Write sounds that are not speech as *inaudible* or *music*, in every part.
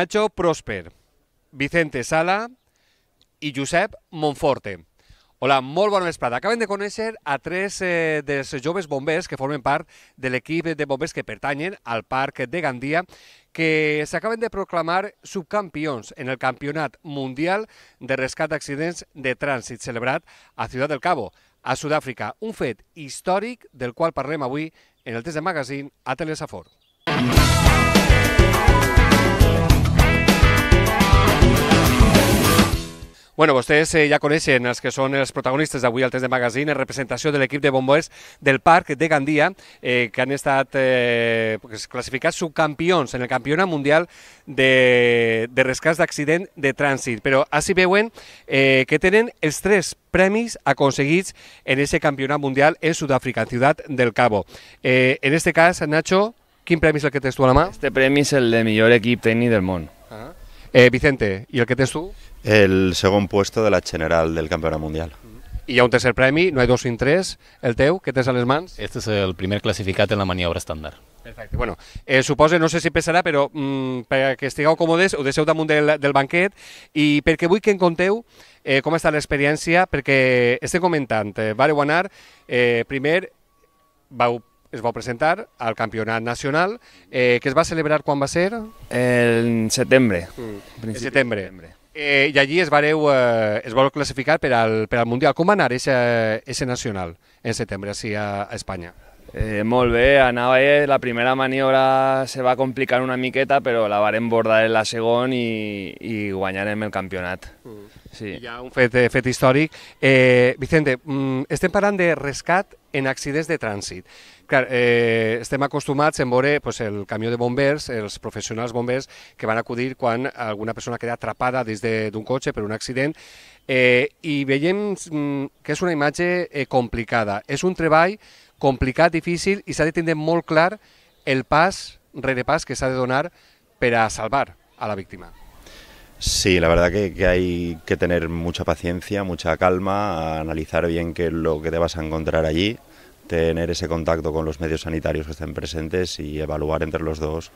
Nacho Prosper, Vicente Sala i Josep Monforte. Hola, molt bona vesprada. Acaben de conèixer a tres eh, dels joves bombers que formen part de l'equip de bombers que pertanyen al Parc de Gandia que s'acaben de proclamar subcampions en el Campionat Mundial de Rescat d'Accidents de Trànsit celebrat a Ciutat del Cabo, a Sud-àfrica. Un fet històric del qual parlem avui en el Test de Magazine a Telesafor. Mm -hmm. Bueno, vostès eh, ja coneixen els que són els protagonistes d'avui al Test de Magazine en representació de l'equip de bombers del Parc de Gandia, eh, que han estat eh, classificats subcampions en el Campionat Mundial de, de Rescats d'Accident de Trànsit. Però així veuen eh, que tenen els tres premis aconseguits en aquest Campionat Mundial en Sud-àfrica, en del Cabo. Eh, en aquest cas, Nacho, quin premi és el que tens tu a la mà? Este premi és el de millor equip tècnic del món. Eh, Vicente, i el que tens tu? El segon puesto de la general del campionat mundial. I hi ha un tercer premi, no hi ha dos sin tres. El teu, què tens a les mans? Este és el primer classificat en la maniobra estàndard. Perfecte. Bueno, eh, suposa, no sé si pesarà, però mm, perquè estigueu còmodes, ho deixeu damunt del, del banquet i perquè vull que en conteu eh, com està l'experiència, perquè estem comentant, eh, vareu anar, eh, primer vau es va presentar al Campionat Nacional, eh, que es va celebrar quan va ser? El setembre. Mm. El setembre. setembre. Eh, I allí es vareu, eh, es vau classificar per al, per al Mundial. Com va anar ese, ese nacional en setembre, així a, a Espanya? Eh, molt bé, anava bé, la primera maniobra se va complicar una miqueta, però la varem bordar en la segon i, i guanyarem el campionat. Mm. Sí. Hi ja un fet, eh, fet històric. Eh, Vicente, mm, estem parlant de rescat en accidents de trànsit. Clar, eh, estem acostumats a veure pues, el camió de bombers, els professionals bombers que van acudir quan alguna persona queda atrapada des d'un cotxe per un accident eh, i veiem mm, que és una imatge eh, complicada. És un treball ¿Complicado, difícil, se ha de tener muy claro el pas de pas que se ha de donar para salvar a la víctima. Sí, la verdad que, que, hay que tener mucha paciencia, mucha calma, analizar bien qué es lo que te vas a encontrar allí, tener ese contacto con los medios sanitarios que estén presentes y evaluar entre los dos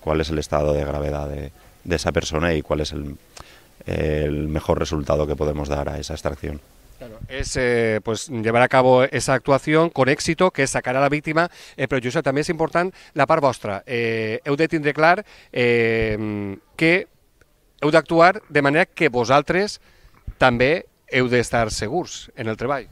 cuál es el estado de gravedad de, esa persona y cuál es el mejor resultado que podemos dar a esa extracción. Claro, es eh, pues llevar a cabo esa actuación con èxito, que es sacar a la víctima, eh, però Josep, també és important la part vostra. Eh, heu de tindre clar eh, que heu d'actuar de manera que vosaltres també heu d'estar segurs en el treball.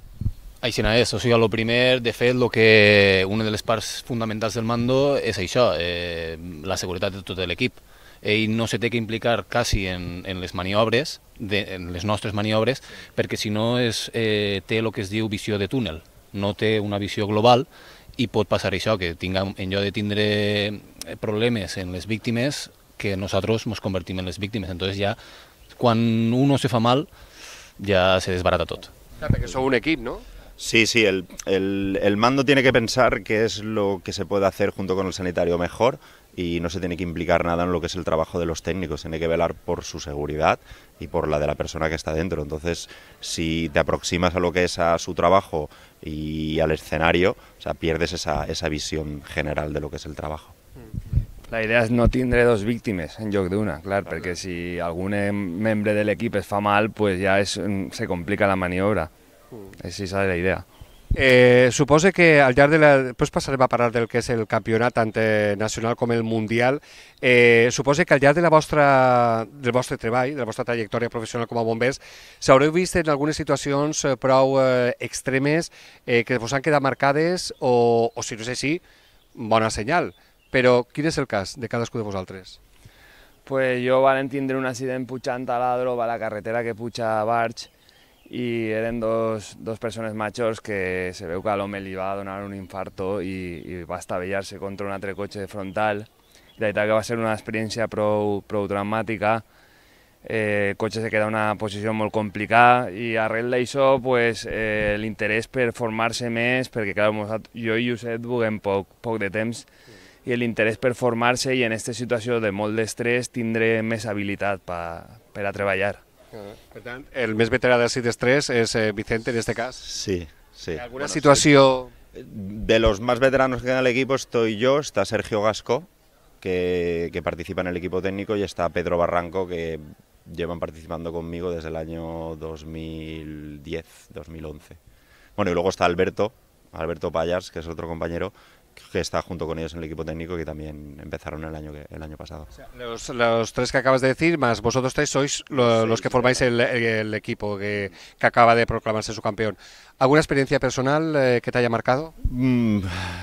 Així no és, o sigui, el primer, de fet, lo que una de les parts fonamentals del mando és això, eh, la seguretat de tot l'equip. Eh, y no se tiene que implicar casi en, en les maniobres, de, en las nuestras maniobres, porque si no es eh, lo que es diu visión de túnel, no te una visión global y pot pasar eso, que tenga en yo de tindre eh, problemas en las víctimes, que nosotros nos convertimos en las víctimas, Entonces ya cuando uno se fa mal, ya se desbarata todo. Claro, que son un equipo, no? Sí, sí, el, el, el, mando tiene que pensar qué es lo que se puede hacer junto con el sanitario mejor y no se tiene que implicar nada en lo que es el trabajo de los técnicos, tiene que velar por su seguridad y por la de la persona que está dentro. Entonces, si te aproximas a lo que es a su trabajo y al escenario, sea, pierdes esa, visión general de lo que es el trabajo. La idea es no tindre dos víctimas en lloc em, de una, claro porque si algún miembro del equipo es fa mal, pues ya se complica la maniobra. Esa mm. es la idea. Eh, suposa que al llarg de la... Després passarem a parlar del que és el campionat tant eh, nacional com el mundial. Eh, suposa que al llarg de la vostra, del vostre treball, de la vostra trajectòria professional com a bombers, s'haureu vist en algunes situacions eh, prou eh, extremes eh, que vos han quedat marcades o, o, si no és així, bona senyal. Però quin és el cas de cadascú de vosaltres? Pues jo van tindre un accident pujant a la droga a la carretera que puja a Barge i eren dos, dos persones majors que se veu que a l'home li va donar un infarto i, i va estavellar-se contra un altre cotxe frontal. I la veritat que va ser una experiència prou, prou dramàtica. Eh, el cotxe se queda en una posició molt complicada i arrel d'això pues, eh, l'interès per formar-se més, perquè clar, jo i Josep duguem poc, poc de temps, i l'interès per formar-se i en aquesta situació de molt d'estrès tindré més habilitat pa, per a treballar. el mes veterano de CITES Estrés es eh, Vicente, en este caso. Sí, sí. ¿Alguna situación...? De los más veteranos que en el equipo estoy yo, está Sergio Gasco, que, que participa en el equipo técnico, y está Pedro Barranco, que llevan participando conmigo desde el año 2010, 2011. Bueno, y luego está Alberto, Alberto Payas, que es otro compañero, que está junto con ellos en el equipo técnico que también empezaron el año el año pasado. O sea, los, tres que acabas de decir, más vosotros tres, sois los que formáis El, equipo que, acaba de proclamarse su campeón. ¿Alguna experiencia personal eh, que te haya marcado? Mm,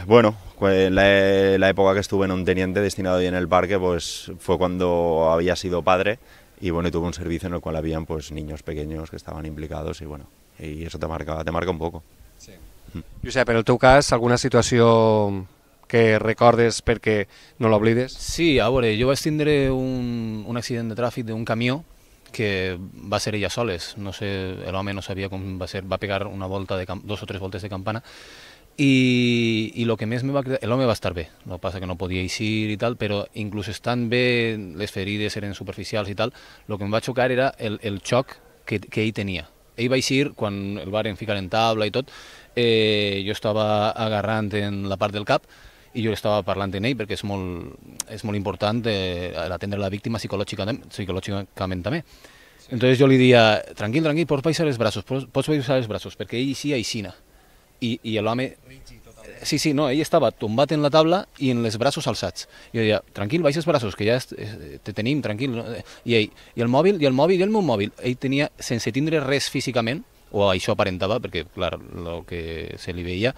bueno, pues, la, época que estuve en un teniente destinado ahí en el parque, pues fue cuando había sido padre y bueno, y tuve un servicio en el cual habían pues niños pequeños que estaban implicados y bueno, y eso te marca, te marca un poco. Sí. Josep, en el teu cas, alguna situació que recordes perquè no l'oblides? Sí, a veure, jo vaig tindre un, un accident de tràfic d'un camió que va ser ella soles, no sé, l'home no sabia com va ser, va pegar una volta de dos o tres voltes de campana i, i el que més me va cridar, l'home va estar bé, no passa que no podia eixir i tal, però inclús estant bé, les ferides eren superficials i tal, el que em va xocar era el, el xoc que, que ell tenia. Ell va eixir quan el varen ficar en tabla i tot, eh, jo estava agarrant en la part del cap i jo estava parlant en ell perquè és molt, és molt important eh, atendre la víctima psicològicament, psicològicament també. Sí. Entonces jo li dia, tranquil, tranquil, pots baixar els braços, pots, pots baixar els braços, perquè ell sí, aixina. I, i l'home... Sí, sí, no, ell estava tombat en la taula i en els braços alçats. I jo deia, tranquil, baixa els braços, que ja te tenim, tranquil. I ell, i el mòbil, i el mòbil, i el meu mòbil. Ell tenia, sense tindre res físicament, o això aparentava, perquè, clar, el que se li veia,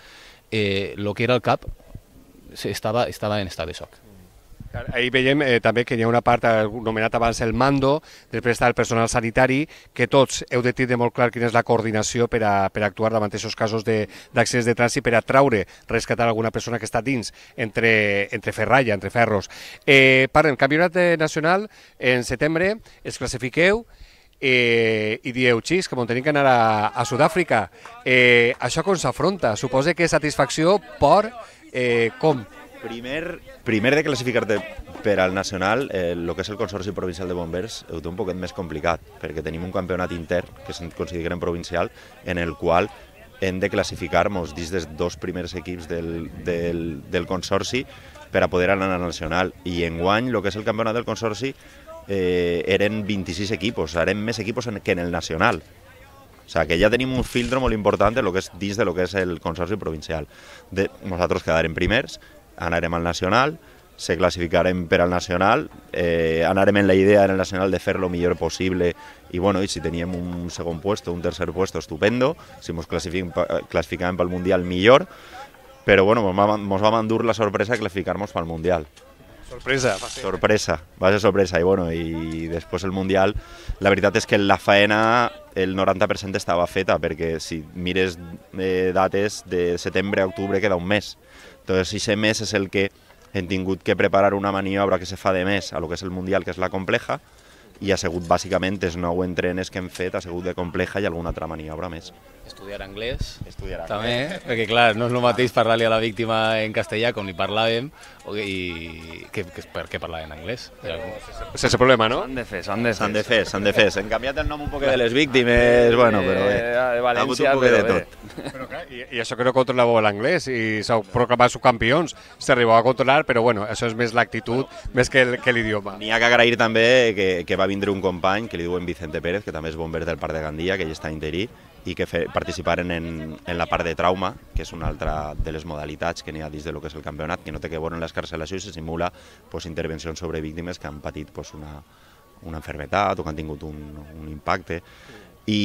eh, que era el cap estava, estava en estat de soc. Ahir veiem eh, també que hi ha una part eh, nomenat abans el mando, després està el personal sanitari, que tots heu de tindre molt clar quina és la coordinació per, a, per actuar davant d'aquests casos d'accés de, de trànsit, per a traure, rescatar alguna persona que està dins, entre, entre ferralla, entre ferros. Eh, parlem, campionat nacional, en setembre, es classifiqueu, eh, i dieu, xis, que m'ho tenim que anar a, a Sud-àfrica. Eh, això com s'afronta? Suposa que satisfacció, por, eh, com? Primer, primer de classificar-te per al Nacional, el eh, que és el Consorci Provincial de Bombers ho té un poquet més complicat, perquè tenim un campionat intern, que se'n consideren provincial, en el qual hem de classificar-nos dins dels dos primers equips del, del, del Consorci per a poder anar al Nacional. I en guany, el que és el campionat del Consorci, eh, eren 26 equipos, eran más equipos que en el nacional. O sea, que ya tenemos un filtro muy importante... lo que es, dins de lo que es el consorcio Provincial. De, quedar en primers, anarem al nacional, se clasificaremos per al nacional, eh, en la idea en el nacional de hacer lo mejor posible... ...y bueno, y si teníamos un segundo puesto, un tercer puesto, estupendo, si clasificamos para el Mundial, mejor... ...pero bueno, nos va, a mandar la sorpresa de para para el Mundial. Sorpresa. Va Sorpresa, va ser sorpresa. I, bueno, i després el Mundial, la veritat és que la faena el 90% estava feta, perquè si mires eh, dates de setembre a octubre queda un mes. Entonces, ese mes és el que hem tingut que preparar una maniobra que se fa de més a lo que és el Mundial, que és la compleja, i ha sigut bàsicament els nou entrenes que hem fet, ha sigut de compleja i alguna altra maniobra més estudiar anglès. Estudiarà també, perquè clar, no és el mateix parlar-li a la víctima en castellà com li parlàvem i que, que per què parlar en anglès. Sense problema, no? S'han de fer, s'han de fer. S'han de fer, s'han de fer. S'han canviat el nom un poc de les víctimes, bueno, però bé. Eh, València, però bé. de tot. Però clar, i, i això que no controlàveu l'anglès i s'ha proclamat campions, s'arribava a controlar, però bueno, això és més l'actitud, bueno, més que, el, que l'idioma. N'hi ha que agrair també que, que va vindre un company que li diuen Vicente Pérez, que també és bomber del Parc de Gandia, que ell està interí, i que fe, participaren en, en la part de trauma, que és una altra de les modalitats que n'hi ha dins de lo que és el campionat, que no té que veure amb l'escarcelació i se simula pues, intervencions sobre víctimes que han patit pues, una, una enfermetat o que han tingut un, un impacte. I,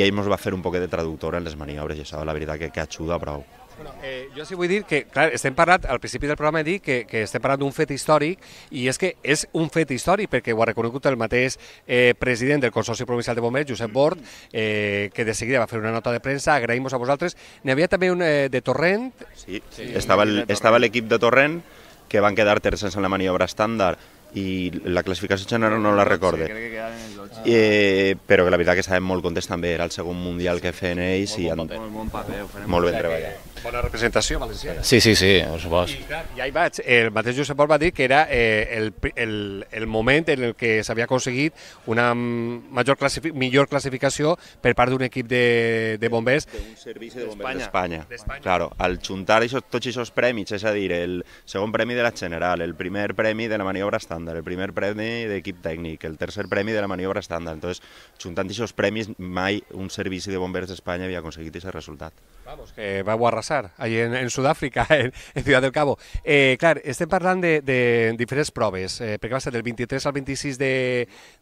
i ell ens va fer un poc de traductora en les maniobres i això la veritat que, que ajuda prou. Bueno, eh, jo sí vull dir que, clar, estem parlant, al principi del programa he dit que, que estem parlant d'un fet històric i és que és un fet històric perquè ho ha reconegut el mateix eh, president del Consorci Provincial de Bombers, Josep Bord, mm. eh, que de seguida va fer una nota de premsa, agraïm-vos a vosaltres. N'hi havia també un eh, de Torrent. Sí, sí estava, el, estava l'equip de Torrent que van quedar tercers en la maniobra estàndard i la classificació general no la recorde. Sí, crec que ah. eh, però que la veritat que estàvem molt contents també, era el segon mundial que feien ells molt i... han... Molt bon paper, molt ben treballat. Bona representació valenciana. Sí, sí, sí, ho supos. I clar, ja hi vaig. El mateix Josep Pol va dir que era eh, el, el, el moment en el que s'havia aconseguit una major classifi millor classificació per part d'un equip de, de bombers d'un servici de bombers d'Espanya. Claro, al juntar això, tots aquests premis, és a dir, el segon premi de la general, el primer premi de la maniobra estàndard, el primer premi d'equip tècnic, el tercer premi de la maniobra estàndard. Entonces, juntant aquests premis, mai un servici de bombers d'Espanya havia aconseguit aquest resultat. Vamos, que vau arrasar passar allí en, en Sud-àfrica, *laughs* en, en, Ciudad del Cabo. Eh, clar, estem parlant de, de diferents proves, eh, perquè va ser del 23 al 26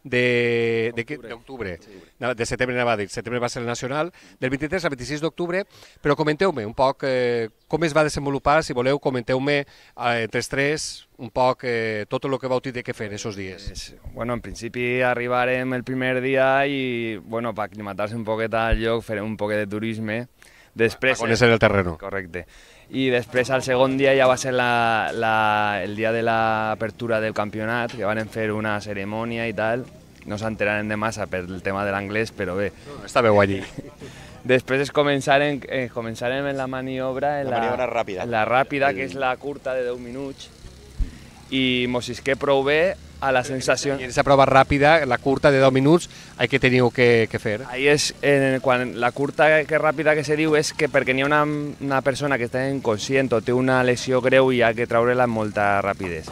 d'octubre, de, de, de setembre anava a dir, setembre va ser el nacional, del 23 al 26 d'octubre, però comenteu-me un poc eh, com es va desenvolupar, si voleu, comenteu-me eh, entre els tres un poc eh, tot el que vau tindre que fer aquests dies. Bueno, en principi arribarem el primer dia i, bueno, per aclimatar-se un poquet al lloc, farem un poquet de turisme, Després... A conèixer el terreno. Correcte. I després, al segon dia, ja va ser la, la, el dia de l'apertura del campionat, que van fer una cerimònia i tal. No s'enteraren de massa per el tema de l'anglès, però bé. No, està bé allí. *laughs* Després es començaren, eh, començarem en la maniobra... En la, la maniobra ràpida. la ràpida, el... que és la curta de 10 minuts. I mos isqué prou bé, a la sensació. I en aquesta prova ràpida, la curta de 10 minuts, hay que teniu que, que fer. Ahí és, en quan la curta que ràpida que se diu és que perquè n'hi ha una, una persona que està inconscient o té una lesió greu i ha que treure-la amb molta rapidesa.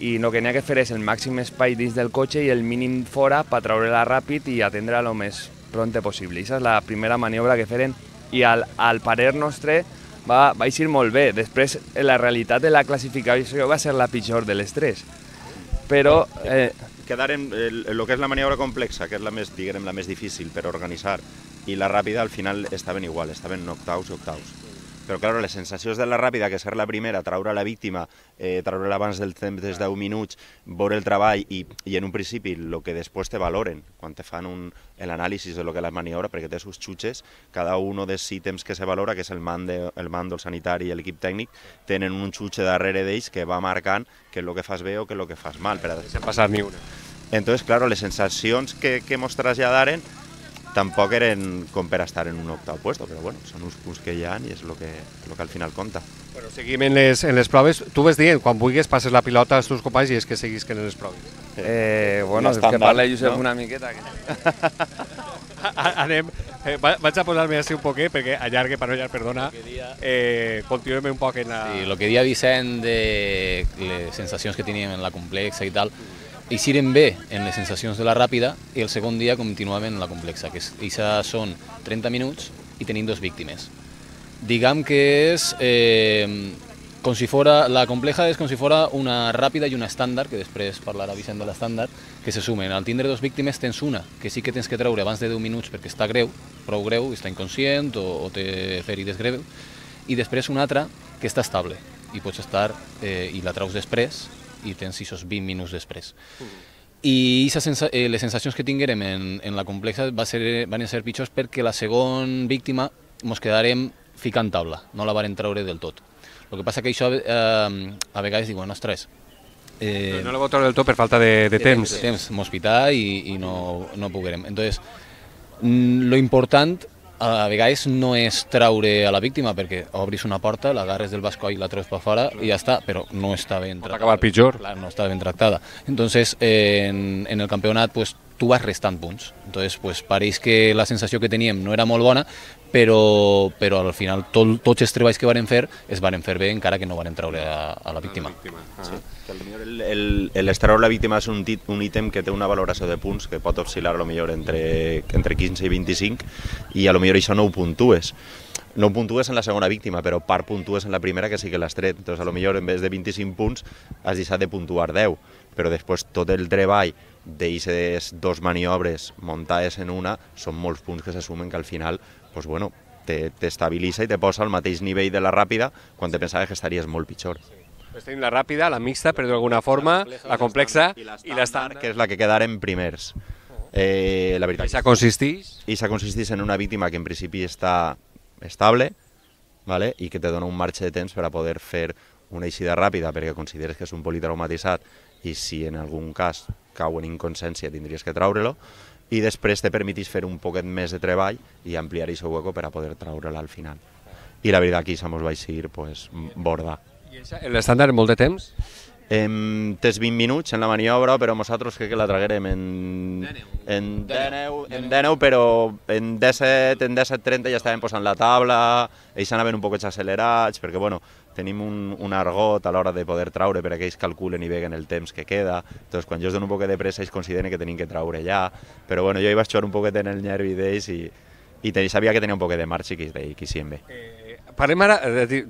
I el que n'hi ha que fer és el màxim espai dins del cotxe i el mínim fora per treure-la ràpid i atendre-la el més pront possible. Aquesta és la primera maniobra que feren i al, al parer nostre va, va ser molt bé. Després, la realitat de la classificació va ser la pitjor de les tres però... Eh... en el, el que és la maniobra complexa, que és la més, diguem, la més difícil per organitzar, i la ràpida al final estaven igual, estaven en octaus i octaus. Pero claro, las sensaciones de la rápida, que ser la primera, a la víctima, eh, el avance del temps un 10 minuts, veure el trabajo y, en un principio, lo que después te valoren, cuando te fan el análisis de lo que las la maniobra, porque té sus chuches, cada de dels ítems que se valora, que es el, mando, el mando, el sanitari i tienen tècnic, tenen un xutxe darrere d'ells que va marcant que es lo que fas bé o que es lo que fas mal. Per a... Se ni una. Entonces, claro, las sensaciones que, que ya daren tampoc eren com per estar en un octau puesto, però bueno, són uns punts que hi ha i és el que, el que al final compta. Bueno, seguim en les, en les proves. Tu ves dient, quan vulguis passes la pilota als teus companys i és que seguís que en les proves. Eh, bueno, és que parla Josep no? una miqueta. Que... *laughs* Anem, eh, vaig a posar-me així un poquet perquè allargue eh, per no allar, perdona. Eh, continuem un poc en la... Sí, el que dia Vicent de les sensacions que teníem en la complexa i tal, mm eixiren bé en les sensacions de la ràpida i el segon dia continuaven en la complexa, que eixa són 30 minuts i tenim dos víctimes. Digam que és eh, com si fora, la compleja és com si fora una ràpida i una estàndard, que després parlarà Vicent de l'estàndard, que se sumen. Al tindre dos víctimes tens una, que sí que tens que treure abans de 10 minuts perquè està greu, prou greu, està inconscient o, o té ferides greu, i després una altra que està estable i pots estar eh, i la traus després i tens aquests 20 minuts després. Uh -huh. I sensa eh, les sensacions que tinguérem en, en la complexa va ser, van ser pitjors perquè la segona víctima ens quedarem ficant taula, no la varen treure del tot. El que passa que això eh, a vegades diuen, ostres, Eh, no la vau treure del tot per falta de, de, de temps. De temps, m'hospitar i, i no, no poguérem. Entonces, mm, lo important a vegades no és treure a la víctima, perquè obris una porta, l'agarres del bascoll, la treus per fora i ja està, però no està ben tractada. Pot acabar pitjor. Clar, no està ben tractada. Entonces, en, en el campionat, pues, tu vas restant punts. Entonces, pues, pareix que la sensació que teníem no era molt bona, però, però al final tot, tots els treballs que varen fer es varen fer bé encara que no varen treure a, a la víctima. El la víctima. Ah, sí. L'extreure la víctima és un, tit, un ítem que té una valoració de punts que pot oscil·lar a lo millor entre, entre 15 i 25 i a lo millor això no ho puntues no puntues en la segona víctima, però part puntues en la primera que sí que l'has tret. Entonces, a lo millor en vez de 25 punts has deixat de puntuar 10, però després tot el treball d'eixes dos maniobres muntades en una, són molts punts que s'assumen que al final pues bueno, t'estabilitza te, te i te posa al mateix nivell de la ràpida quan te pensaves que estaries molt pitjor. Pues tenim la ràpida, la mixta, però d'alguna forma, la complexa i l'estàndard, que és la que quedarem primers. Oh. Eh, la veritat. I consisteix? consistís? I s'ha consistís en una víctima que en principi està estable vale? i que te dona un marge de temps per a poder fer una eixida ràpida perquè consideres que és un politraumatitzat i si en algun cas cau en inconsciència, tindries que treure-lo, i després te permetis fer un poquet més de treball i ampliar aquest hueco per a poder treure-la al final. I la veritat, aquí se mos va eixir pues, borda. I l'estàndard en molt de temps? Em, tens 20 minuts en la maniobra, però nosaltres crec que la traguerem en... En 10, en 10, però en 17, en 17.30 ja estàvem posant la taula, ells anaven un poquet accelerats, perquè bueno, tenim un, un argot a l'hora de poder traure per perquè ells calculen i veguen el temps que queda, llavors quan jo es dono un poquet de pressa ells consideren que tenim que traure ja, però bueno, jo hi vaig jugar un poquet en el nervi d'ells i, i ten, sabia que tenia un poquet de marxa i d'ell, qui s'hi ve. Eh, parlem ara,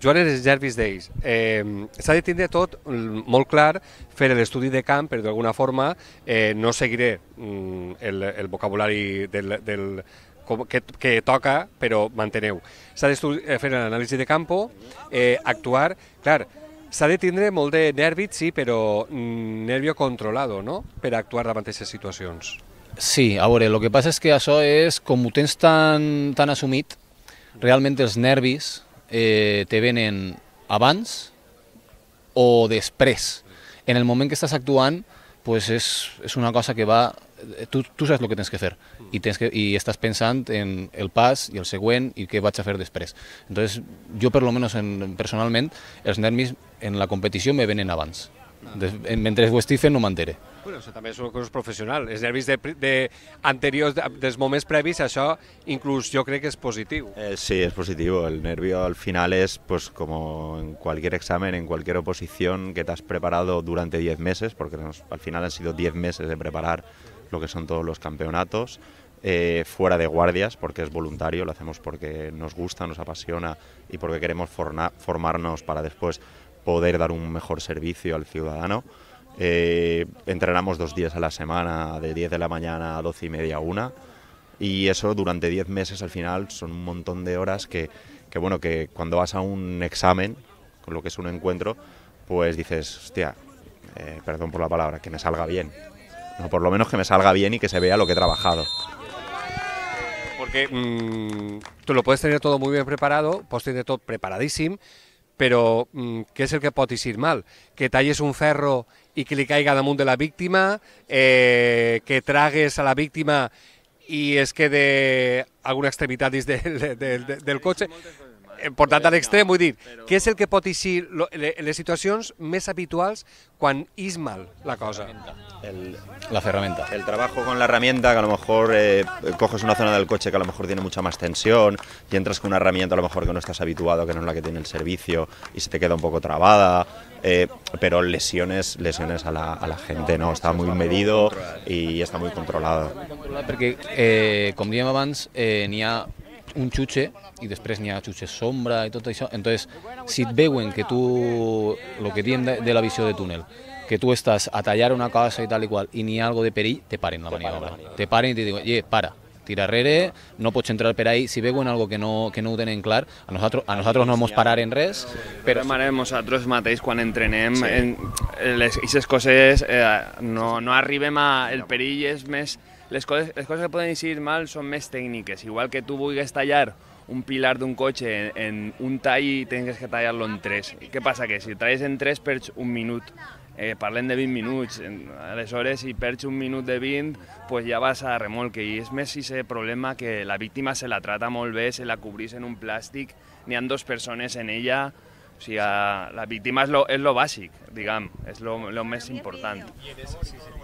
Joan, els nervis d'ells. Eh, S'ha de tindre tot molt clar, fer l'estudi de camp, però d'alguna forma eh, no seguiré mm, el, el vocabulari del, del, com, que, que toca, però manteneu. S'ha de eh, fer l'anàlisi de campo, eh, actuar... Clar, s'ha de tindre molt de nervi, sí, però mm, nervio controlado, no?, per actuar davant aquestes situacions. Sí, a veure, el que passa és que això és, com ho tens tan, tan assumit, realment els nervis eh, te venen abans o després. En el moment que estàs actuant, pues és, és una cosa que va Eh, tu, tu saps el que tens que fer i, tens que, i estàs pensant en el pas i el següent i què vaig a fer després. Entonces, jo per lo menos en, personalment, els nervis en la competició me venen abans. en, mentre ho estic fent no m'entere. Bueno, això també és una cosa professional. Els nervis de, de anteriors, de, dels moments previs, això inclús jo crec que és positiu. Eh, sí, és positiu. El nervi al final és pues, com en qualsevol examen, en qualsevol oposició que t'has preparat durant 10 meses, perquè al final han sido 10 meses de preparar lo que son todos los campeonatos, eh, fuera de guardias, porque es voluntario, lo hacemos porque nos gusta, nos apasiona y porque queremos formarnos para después poder dar un mejor servicio al ciudadano. Eh, entrenamos dos días a la semana, de 10 de la mañana a 12 y media a 1, y eso durante 10 meses al final son un montón de horas que, que, bueno, que cuando vas a un examen, con lo que es un encuentro, pues dices, hostia, eh, perdón por la palabra, que me salga bien, no, por lo menos que me salga bien y que se vea lo que he trabajado. Porque mm, tú lo puedes tener todo muy bien preparado, puedes tener todo preparadísimo, pero mm, ¿qué es el que puede ir mal? Que talles un ferro y que le caiga de la víctima, eh, que tragues a la víctima y es que de alguna extremidad del, coche... Eh, ...por tanto al extremo, dir, decir... que es el que pot eixir, ...las situaciones más habituales... quan es mal la cosa. la herramienta. El trabajo con la herramienta, que a lo mejor eh, coges una zona del coche que a lo mejor tiene mucha más tensión y entras con una herramienta a lo mejor que no estás habituado, que no es la que tiene el servicio y se te queda un poco trabada, eh, pero lesiones, lesiones a la, gente, ¿no? Está muy medido y está muy controlado. Porque, eh, com un chuche y después ni a chuche sombra y todo eso. Entonces, si veo veuen que tú, lo que tiende de, la visión de túnel, que tú estás a tallar una casa y tal y cual y ni algo de perí te paren la maniobra. Te paren y te digo, oye, para, tira rere, no puedes entrar por ahí, si veuen algo que no, que no tienen claro a nosotros a nosotros no parar en res. Pero de a vosotros matéis cuando entrenem, en, les, eh, no, no más el El perill es Más... les coses, les coses que poden eixir mal són més tècniques. Igual que tu vulguis tallar un pilar d'un cotxe en, en un tall i tens que tallar-lo en tres. Què passa? Que si talles en tres perds un minut. Eh, parlem de 20 minuts, aleshores si perds un minut de 20 pues ja vas a remolque i és més si ese problema que la víctima se la trata molt bé, se la cobrís en un plàstic, n'hi han dos persones en ella, o sigui, la víctima és lo, és lo bàsic, diguem, és lo, lo més important.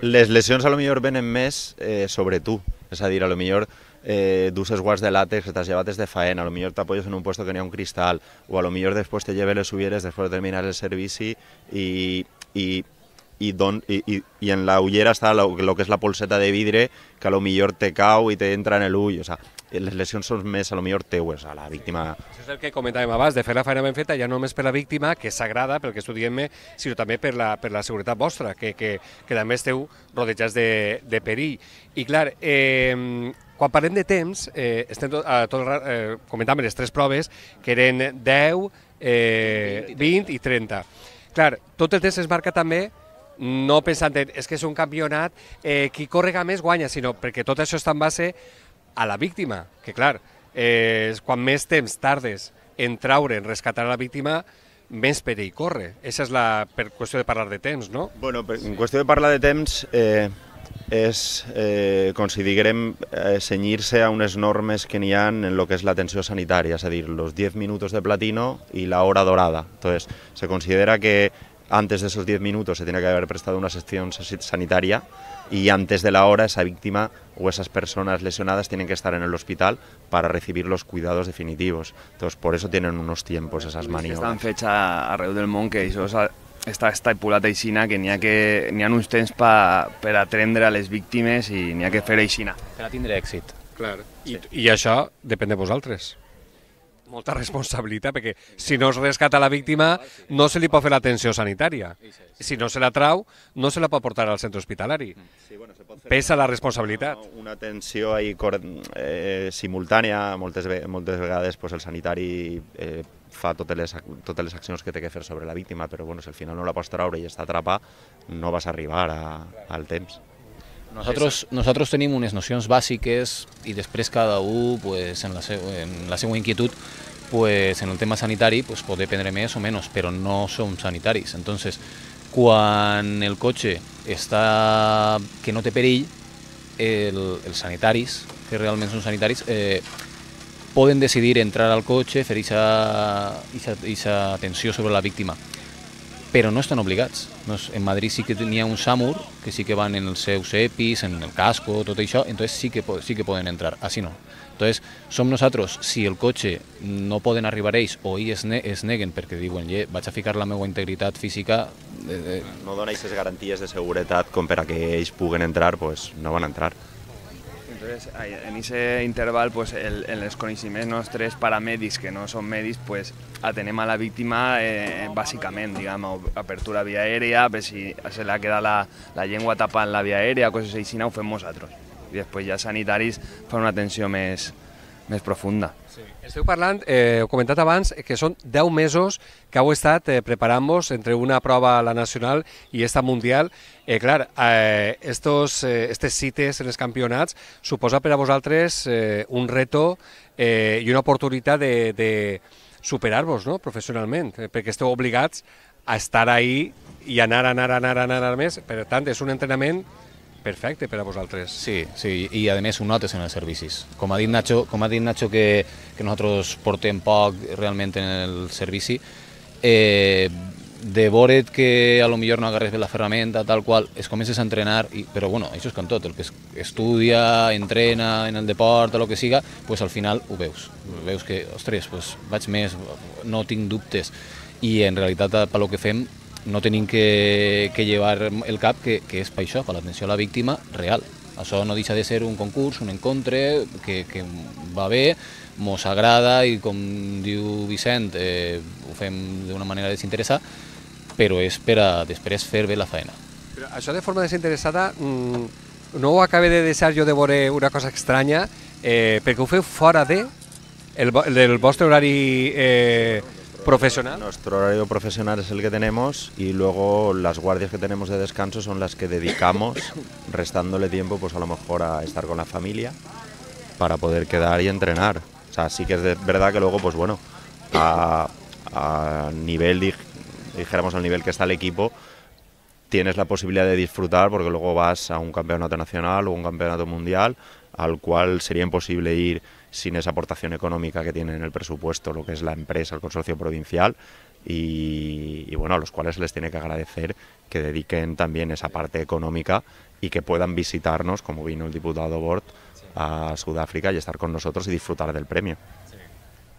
Les lesions a lo millor venen més eh, sobre tu, és a dir, a lo millor eh, dus guards de làtex que t'has llevat des de faena, a lo millor t'apoyes en un puesto que n'hi ha un cristal, o a lo millor després te lleves les ulleres després de terminar el servici i, i i, don, i, i, i en la ullera està el que és la polseta de vidre que a lo millor te cau i te entra en l'ull, o sea, les lesions són més, a lo millor, teues a la víctima. Això és el que comentàvem abans, de fer la feina ben feta, ja no només per la víctima, que s'agrada, pel que estudiem, sinó també per la, per la seguretat vostra, que, que, que també esteu rodejats de, de perill. I clar, eh, quan parlem de temps, eh, estem tot, eh, tot, eh, comentàvem les tres proves, que eren 10, eh, 20 i 30. Clar, tot el temps es marca també no pensant en és que és un campionat, eh, qui correga més guanya, sinó perquè tot això està en base a la víctima, que clar, eh, quan més temps tardes en traure, en rescatar a la víctima, més perill corre. Aquesta és la per qüestió de parlar de temps, no? Bueno, per, en qüestió de parlar de temps, eh, és, eh, com si diguem, eh, se a unes normes que n'hi ha en lo que és l'atenció sanitària, és a dir, los 10 minuts de platino i la hora dorada. Entonces, se considera que Antes de esos 10 minutos se tiene que haber prestado una sesión sanitaria y antes de la hora esa víctima o esas personas lesionadas tienen que estar en el hospital para recibir los cuidados definitivos. Entonces, por eso tienen unos tiempos esas maniobras. Están fets a, arreu del món que això està estipulat aixina, que n'hi ha, que, hi ha uns temps pa, per atendre a les víctimes i n'hi ha que fer aixina. Per a tindre èxit. Clar. I, sí. I això depèn de vosaltres molta responsabilitat, perquè si no es rescata la víctima no se li pot fer l'atenció sanitària. Si no se la trau, no se la pot portar al centre hospitalari. Pesa la responsabilitat. Una atenció ahí eh, simultània, moltes, moltes vegades pues, el sanitari eh, fa totes les, totes les accions que té que fer sobre la víctima, però bueno, si al final no la pots traure i està atrapa, no vas arribar a, al temps. Nosaltres, nosaltres tenim unes nocions bàsiques i després cada un, pues, en, la seu, en la seva inquietud, pues, en el tema sanitari pues, pot dependre més o menys, però no som sanitaris. Entonces, quan el cotxe està que no té perill, el, els sanitaris, que realment són sanitaris, eh, poden decidir entrar al cotxe, fer aquesta atenció sobre la víctima però no estan obligats. No és, en Madrid sí que tenia un SAMUR, que sí que van en els seus EPIs, en el casco, tot això, entonces sí que, sí que poden entrar, així ah, no. Entonces, som nosaltres, si el cotxe no poden arribar ells o ells es, ne es neguen perquè diuen que vaig a ficar la meva integritat física... Eh, eh. No dona aquestes garanties de seguretat com per a que ells puguen entrar, doncs pues no van entrar. Entonces, en ese interval, pues, el, en els coneixements nostres paramèdics que no són mèdics, pues, atenem a la víctima eh, bàsicament, diguem, apertura via aèria, pues, si se li ha quedat la, la llengua tapant la via aèria, coses així, ho fem nosaltres. I després ja sanitaris fan una atenció més, més profunda. Sí. Esteu parlant, eh, heu comentat abans, eh, que són 10 mesos que heu estat eh, preparant-vos entre una prova a la nacional i esta mundial. Eh, clar, eh, estos, eh, estes cites en els campionats suposa per a vosaltres eh, un reto eh, i una oportunitat de, de superar-vos no? professionalment, eh, perquè esteu obligats a estar ahí i anar, anar, anar, anar, anar més. Per tant, és un entrenament perfecte per a vosaltres. Sí, sí, i a més ho notes en els servicis. Com ha dit Nacho, com ha dit Nacho que, que nosaltres portem poc realment en el servici, eh, de voret que a lo millor no agarres bé la ferramenta, tal qual, es comences a entrenar, i, però bueno, això és com tot, el que estudia, entrena en el deport, el que siga, pues al final ho veus, veus que, ostres, pues vaig més, no tinc dubtes, i en realitat eh, pel que fem no tenim que, que llevar el cap que, que és per això, per l'atenció a la víctima real. Això no deixa de ser un concurs, un encontre, que, que va bé, mos agrada i com diu Vicent, eh, ho fem d'una manera desinteressada, però és per a després fer bé la feina. Però això de forma desinteressada mmm, no ho acabe de deixar jo de veure una cosa estranya, eh, perquè ho feu fora de el, del vostre horari eh, profesional? Nuestro horario profesional es el que tenemos y luego las guardias que tenemos de descanso son las que dedicamos, *coughs* restándole tiempo pues a lo mejor a estar con la familia para poder quedar y entrenar. O sea, sí que es verdad que luego pues bueno, a, a nivel, dijéramos al nivel que está el equipo, tienes la posibilidad de disfrutar porque luego vas a un campeonato nacional o un campeonato mundial al cual sería imposible ir sin esa aportación económica que tiene en el presupuesto lo que es la empresa, el consorcio provincial, y, bueno, a los cuales les tiene que agradecer que dediquen también esa parte económica y que puedan visitarnos, como vino el diputado Bort, a Sudáfrica y estar con nosotros y disfrutar del premio.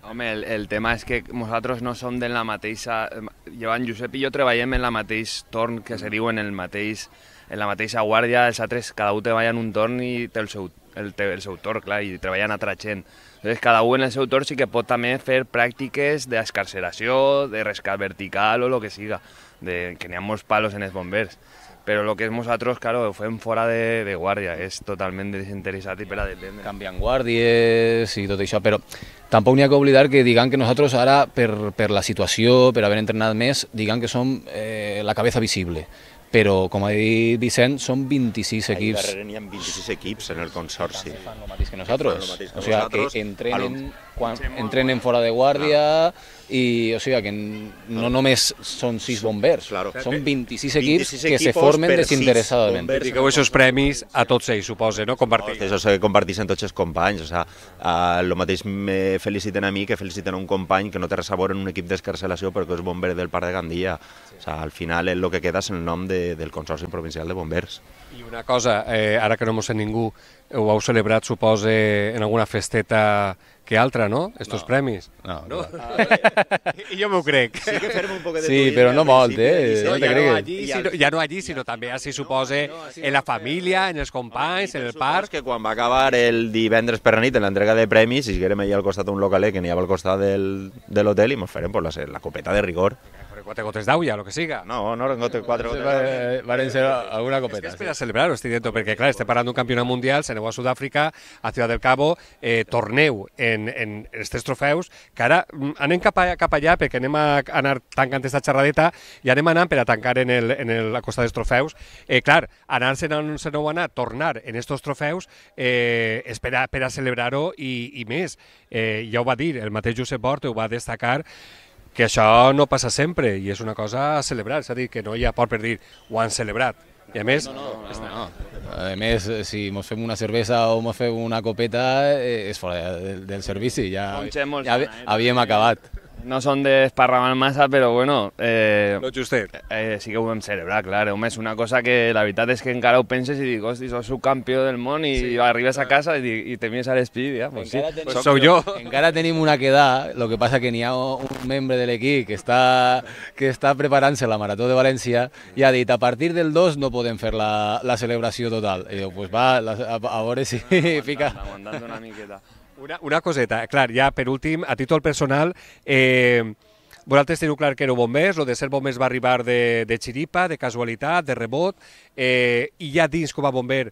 Hombre, el, tema es que vosotros no son de la mateixa... Eh, llevan Josep y yo treballem en la mateix torn que se digo en el en la mateixa guardia, els 3 cada uno treballa en un torn y te el seu el, el seu torn, clar, i treballant altra gent. Llavors, cada un en el seu torn sí que pot també fer pràctiques d'escarceració, de rescat vertical o el que siga, de, que n'hi ha molts palos en els bombers. Però el que és nosaltres, claro, ho fem fora de, de guàrdia, és totalment desinteressat i per a dependre. Canvien guàrdies i tot això, però tampoc n'hi ha que oblidar que diguem que nosaltres ara, per, per la situació, per haver entrenat més, diguem que som eh, la cabeza visible però com ha dit Vicent, són 26 equips. Ahir darrere n'hi ha 26 equips en el consorci. Fan el mateix que nosaltres. mateix que o sigui, que entrenen, quan, entrenen fora de guàrdia i o sigui, que no només són 6 bombers, claro. són 26 equips 26 que se formen desinteressadament. Digueu aquests premis a tots ells, suposa, no? Compartir. No, això se compartís en tots els companys. O sigui, el mateix me feliciten a mi que feliciten a un company que no té res a veure en un equip d'escarcelació perquè és bomber del Parc de Gandia. O sea, al final el, lo que queda és el nom de, del Consorci Provincial de Bombers. I una cosa, eh, ara que no m'ho sé ningú, ho heu celebrat, suposa, eh, en alguna festeta que altra, no? Estos no. premis. No, no. Ah, *laughs* jo m'ho crec. Sí que fer un poc de Sí, però no molt, eh? No, no, ja, no allí, sinó, ja no allí, sinó també així suposa no, no, en la família, en els companys, en el parc... que quan va acabar el divendres per la nit en l'entrega de premis, si querem allà al costat d'un localet que n'hi havia al costat del, de l'hotel i mos farem pues, la, la copeta de rigor cuatro gotes d'aulla, lo que siga. No, no tengo gotes, quatre gotes Varen ser alguna copeta. es que espera sí. a celebrar-ho, estic dient, perquè clar, este parando un campeonato mundial, se negó a Sudáfrica, a Ciudad del Cabo, eh, torneu en, en estos trofeus, que ahora mm, anem cap, a, cap allà perquè anem a anar tancant esta xerradeta i anem anant per a tancar en, el, en el, la costa dels trofeus. Eh, clar, anar-se'n on se no anar, tornar en estos trofeus, eh, espera per a celebrar-ho i, i més. Eh, ja ho va dir, el mateix Josep Bort ho va destacar, que això no passa sempre i és una cosa a celebrar, és a dir, que no hi ha por per dir ho han celebrat. I a més... No, no, no, no, no. A més, si mos fem una cervesa o mos fem una copeta, eh, és fora del, del servici, ja, ja havíem acabat. No són esparramar massa, però bueno... Eh, Lo justet. Eh, sí que ho vam celebrar, clar. Home, és una cosa que la veritat és que encara ho penses i dic, hosti, sóc subcampió del món i sí, arribes a casa i, i te mires a l'espí ja, pues sí, pues sóc jo. Encara tenim una quedada, lo que passa que n'hi ha un membre de l'equip que està, que està preparant-se la Marató de València i ha dit, a partir del 2 no podem fer la, la celebració total. I jo, pues va, la, a, a veure si... aguantant, fica... Aguantant una miqueta. Una, una coseta, clar, ja per últim, a títol personal, eh, vosaltres teniu clar que éreu bombers, el de ser bombers va arribar de, de xiripa, de casualitat, de rebot, eh, i ja dins com a bomber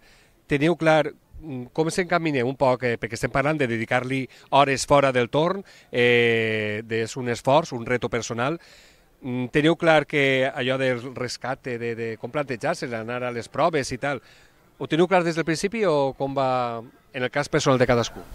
teniu clar mm, com s'encamineu un poc, eh, perquè estem parlant de dedicar-li hores fora del torn, eh, és un esforç, un reto personal, mm, teniu clar que allò del rescate, de, de com plantejar-se, d'anar a les proves i tal, ho teniu clar des del principi o com va en el cas personal de cadascú?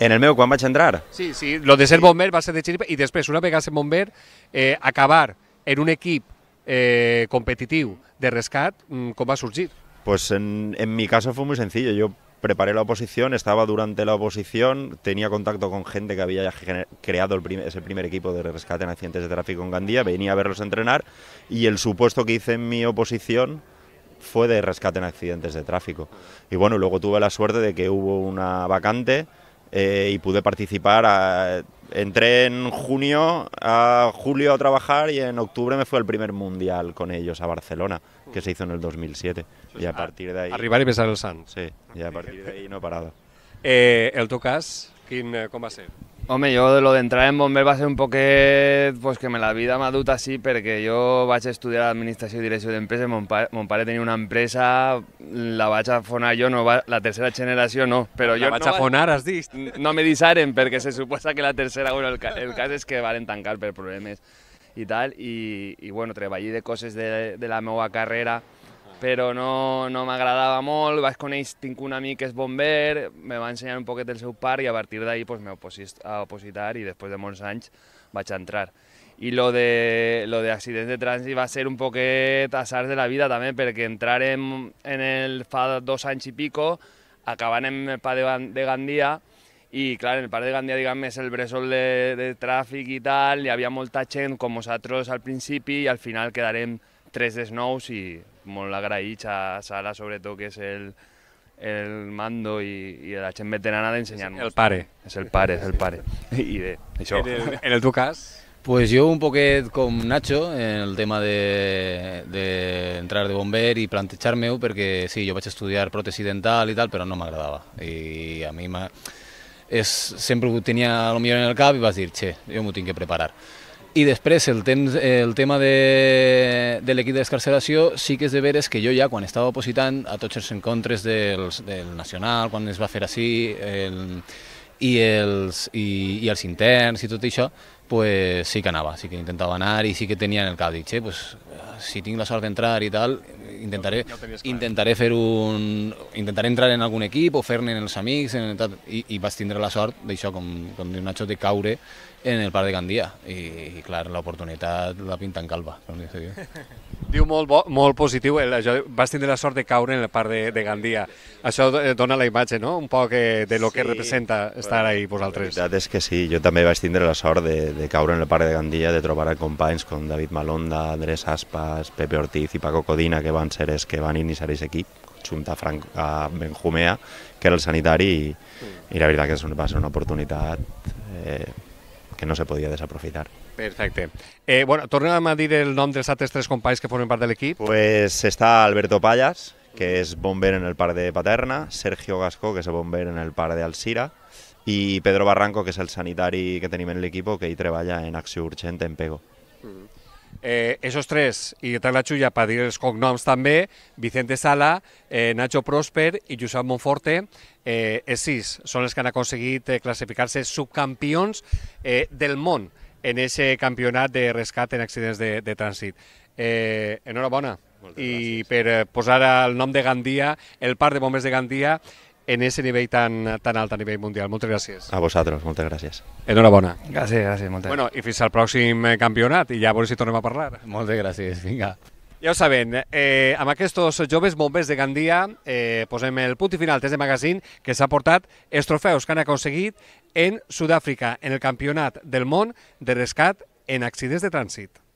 En el ¿cuándo quan a entrar? Sí, sí, lo de ser bomber va a ser de chiripa y después una vez que en bomber, eh, acabar en un equipo eh, competitivo de rescate, mm, ¿cómo va a surgir? Pues en, mi caso fue muy sencillo. Yo preparé la oposición, estaba durante la oposición, tenía contacto con gente que había creado el ese primer equipo de rescate en accidentes de tráfico en Gandía, venía a verlos entrenar y el supuesto que hice en mi oposición fue de rescate en accidentes de tráfico. Y bueno, luego tuve la suerte de que hubo una vacante eh, y pude participar. entré en junio a julio a trabajar y en octubre me fue el primer mundial con ellos a Barcelona, que se hizo en el 2007. Y a partir de ahí... Arribar y besar el Sí, y a partir de ahí no he parado. Eh, el tocas cas, quin, eh, ser? yo lo de lo entrar en bomber va a ser un poco, pues, que me la vida maduta así, porque yo voy a estudiar Administración y Dirección de Empresas, pa, mon una empresa, la a afonar yo, no va, la tercera generación no, pero yo no has No me disaren porque se supone que la tercera, bueno, el, caso es valen tan que valen tancar problema problemas y tal, y bueno, treballé de cosas de, la nueva carrera, però no, no m'agradava molt, vaig conèixer, tinc un amic que és bomber, me va ensenyar un poquet el seu part i a partir d'ahir pues, m'he opositar i després de molts anys vaig entrar. I lo de, lo de accidents de trànsit va ser un poquet azar de la vida també, perquè entrar en, en el fa dos anys i pico, acabant en el pa de, de Gandia, i clar, en el parc de Gandia, diguem, és el bressol de, de tràfic i tal, hi havia molta gent com nosaltres al principi i al final quedarem tres desnous i molt la sala, Sara, todo que es el, el mando y el la gent veterana d'ensenyar-nos. El pare. Es el pare, es el pare. *laughs* En el, tu caso? Pues yo un poquet con Nacho en el tema de, entrar de bomber y plantecharme, porque sí, yo sí, a vaig estudiar prótesis dental y tal, pero no me agradaba. Y a mí siempre tenía siempre lo mío en el cap y vas decir, che, yo me tengo que preparar. I després el, temps, el tema de, de l'equip d'excarceració sí que és de veres que jo ja quan estava opositant a tots els encontres dels, del Nacional, quan es va fer així, el, i els, i, i els interns i tot això, pues sí que anava, sí que intentava anar i sí que tenia en el cap, dic, eh, pues, si tinc la sort d'entrar i tal, intentaré, ja no eh? intentaré fer un... intentaré entrar en algun equip o fer-ne en els amics en, tal, i, i vaig tindre la sort d'això, com, com diu Nacho, de caure en el parc de Gandia i, i clar, l'oportunitat la pinta en calva com diu. *laughs* molt, bo, molt positiu, el, eh, això, vas tindre la sort de caure en el parc de, de Gandia això eh, dona la imatge, no?, un poc de lo sí, que representa estar ahí vosaltres. La veritat és que sí, jo també vaig tindre la sort de, de caure en el parc de Gandia, de trobar a companys com David Malonda, Andrés Aspas, Pepe Ortiz i Paco Codina, que van ser els que van iniciar aquest equip, junt a, Frank, a Benjumea, que era el sanitari, i, i la veritat que és, va ser una oportunitat eh, que no se podia desaprofitar. Perfecte. Eh, bueno, tornem a dir el nom dels altres tres companys que formen part de l'equip. Pues està Alberto Pallas, que és bomber en el parc de Paterna, Sergio Gascó, que és bomber en el parc d'Alcira, i Pedro Barranco, que és el sanitari que tenim en l'equip, que hi treballa en acció urgent en Pego. Mm. Eh, esos tres, i la Xulla, per dir els cognoms també, Vicente Sala, eh, Nacho Prosper i Josep Monforte, eh, els sis, són els que han aconseguit eh, classificar-se subcampions eh, del món en aquest campionat de rescat en accidents de, de trànsit. Eh, enhorabona. Moltes I gràcies. per eh, posar el nom de Gandia, el parc de bombers de Gandia, en ese nivell tan, tan alt a nivell mundial. Moltes gràcies. A vosaltres, moltes gràcies. Enhorabona. Gràcies, gràcies. Moltes. Bueno, I fins al pròxim eh, campionat i ja a veure si tornem a parlar. Moltes gràcies, vinga. Ja ho saben, eh, amb aquests joves bombers de Gandia eh, posem el punt i final des de magazín que s'ha portat els trofeus que han aconseguit en Sud-àfrica en el campionat del món de rescat en accidents de trànsit.